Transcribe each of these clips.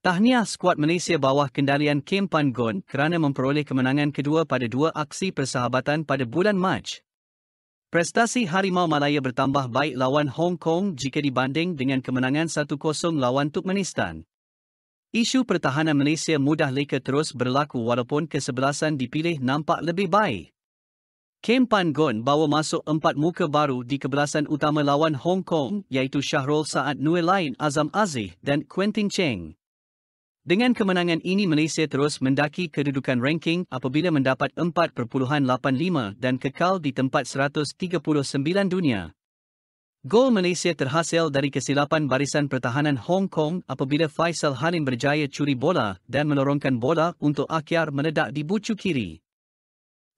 Tahniah skuad Malaysia bawah kendalian Kim Pan Gun kerana memperoleh kemenangan kedua pada dua aksi persahabatan pada bulan Mac. Prestasi Harimau Malaya bertambah baik lawan Hong Kong jika dibanding dengan kemenangan 1-0 lawan Turkmenistan. Isu pertahanan Malaysia mudah leka terus berlaku walaupun kesebelasan dipilih nampak lebih baik. Kim Pan Gun bawa masuk empat muka baru di kebelasan utama lawan Hong Kong iaitu Shahrul Saad Nuelain Azam Aziz dan Quentin Cheng. Dengan kemenangan ini Malaysia terus mendaki kedudukan ranking apabila mendapat 4.85 dan kekal di tempat 139 dunia. Gol Malaysia terhasil dari kesilapan barisan pertahanan Hong Kong apabila Faisal Halim berjaya curi bola dan melorongkan bola untuk Akyar meledak di bucu kiri.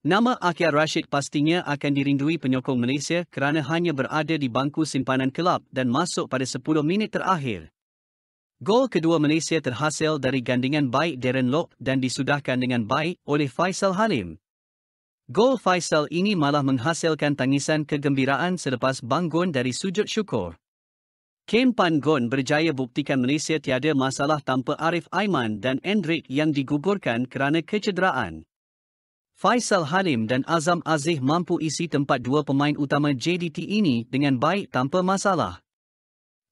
Nama Akyar Rashid pastinya akan dirindui penyokong Malaysia kerana hanya berada di bangku simpanan kelab dan masuk pada 10 minit terakhir. Gol kedua Malaysia terhasil dari gandingan baik Darren Lok dan disudahkan dengan baik oleh Faisal Halim. Gol Faisal ini malah menghasilkan tangisan kegembiraan selepas bangun dari sujud syukur. Kim Pan Gon berjaya buktikan Malaysia tiada masalah tanpa Arif Aiman dan Endrik yang digugurkan kerana kecederaan. Faisal Halim dan Azam Aziz mampu isi tempat dua pemain utama JDT ini dengan baik tanpa masalah.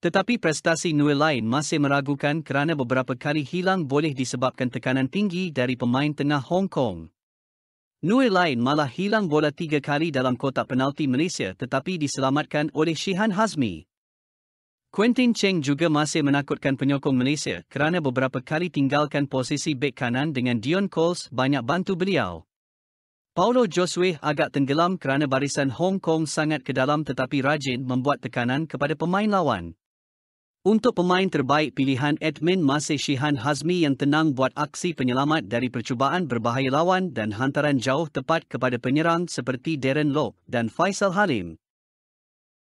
Tetapi prestasi Nui lain masih meragukan kerana beberapa kali hilang boleh disebabkan tekanan tinggi dari pemain tengah Hong Kong. Nui lain malah hilang bola tiga kali dalam kotak penalti Malaysia tetapi diselamatkan oleh Shihan Hazmi. Quentin Cheng juga masih menakutkan penyokong Malaysia kerana beberapa kali tinggalkan posisi bek kanan dengan Dion Coles banyak bantu beliau. Paulo Josue agak tenggelam kerana barisan Hong Kong sangat ke dalam tetapi rajin membuat tekanan kepada pemain lawan. Untuk pemain terbaik pilihan admin masih Shihan Hazmi yang tenang buat aksi penyelamat dari percubaan berbahaya lawan dan hantaran jauh tepat kepada penyerang seperti Darren Lop dan Faisal Halim.